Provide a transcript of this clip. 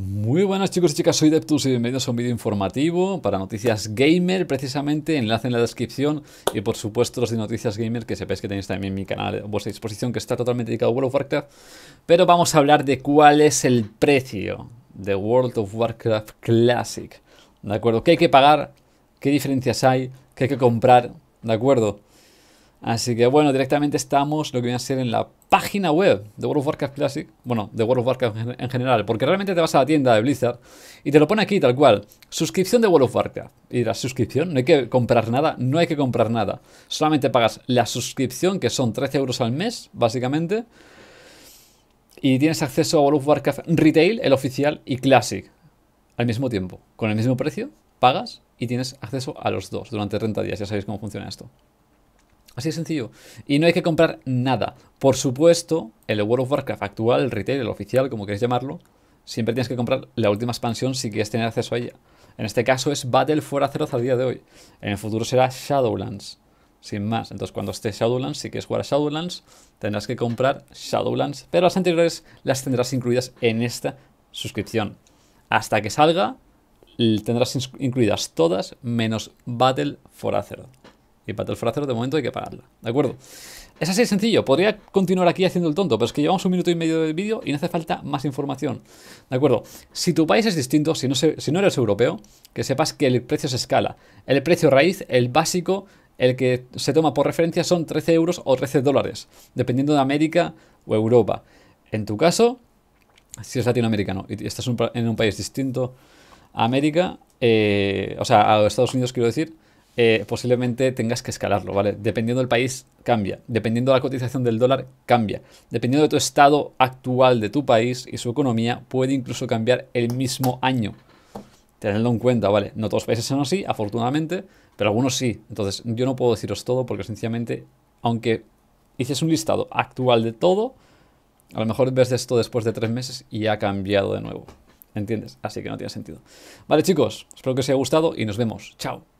Muy buenas chicos y chicas, soy Deptus y bienvenidos a un vídeo informativo para Noticias Gamer, precisamente, enlace en la descripción y por supuesto los de Noticias Gamer que sepáis que tenéis también mi canal a vuestra disposición que está totalmente dedicado a World of Warcraft, pero vamos a hablar de cuál es el precio de World of Warcraft Classic, ¿de acuerdo? ¿Qué hay que pagar? ¿Qué diferencias hay? ¿Qué hay que comprar? ¿De acuerdo? Así que bueno, directamente estamos lo que viene a ser en la página web de World of Warcraft Classic. Bueno, de World of Warcraft en general, porque realmente te vas a la tienda de Blizzard y te lo pone aquí tal cual. Suscripción de World of Warcraft. Y la suscripción, no hay que comprar nada, no hay que comprar nada. Solamente pagas la suscripción, que son 13 euros al mes, básicamente. Y tienes acceso a World of Warcraft Retail, el oficial, y Classic. Al mismo tiempo, con el mismo precio, pagas y tienes acceso a los dos durante 30 días. Ya sabéis cómo funciona esto. Así de sencillo. Y no hay que comprar nada. Por supuesto, el World of Warcraft actual, el retail, el oficial, como queréis llamarlo, siempre tienes que comprar la última expansión si quieres tener acceso a ella. En este caso es Battle for Azeroth a día de hoy. En el futuro será Shadowlands. Sin más. Entonces, cuando esté Shadowlands, si quieres jugar a Shadowlands, tendrás que comprar Shadowlands. Pero las anteriores las tendrás incluidas en esta suscripción. Hasta que salga, tendrás incluidas todas menos Battle for Azeroth. Y para el fracero de momento hay que pagarla. ¿De acuerdo? Es así de sencillo. Podría continuar aquí haciendo el tonto, pero es que llevamos un minuto y medio del vídeo y no hace falta más información. ¿De acuerdo? Si tu país es distinto, si no, si no eres europeo, que sepas que el precio se escala. El precio raíz, el básico, el que se toma por referencia son 13 euros o 13 dólares, dependiendo de América o Europa. En tu caso, si es latinoamericano y estás en un país distinto a América, eh, o sea, a Estados Unidos quiero decir, eh, posiblemente tengas que escalarlo, ¿vale? Dependiendo del país, cambia. Dependiendo de la cotización del dólar, cambia. Dependiendo de tu estado actual de tu país y su economía, puede incluso cambiar el mismo año. Tenedlo en cuenta, ¿vale? No todos los países son así, afortunadamente, pero algunos sí. Entonces, yo no puedo deciros todo porque, sencillamente, aunque hicies un listado actual de todo, a lo mejor ves esto después de tres meses y ha cambiado de nuevo. ¿Entiendes? Así que no tiene sentido. Vale, chicos, espero que os haya gustado y nos vemos. Chao.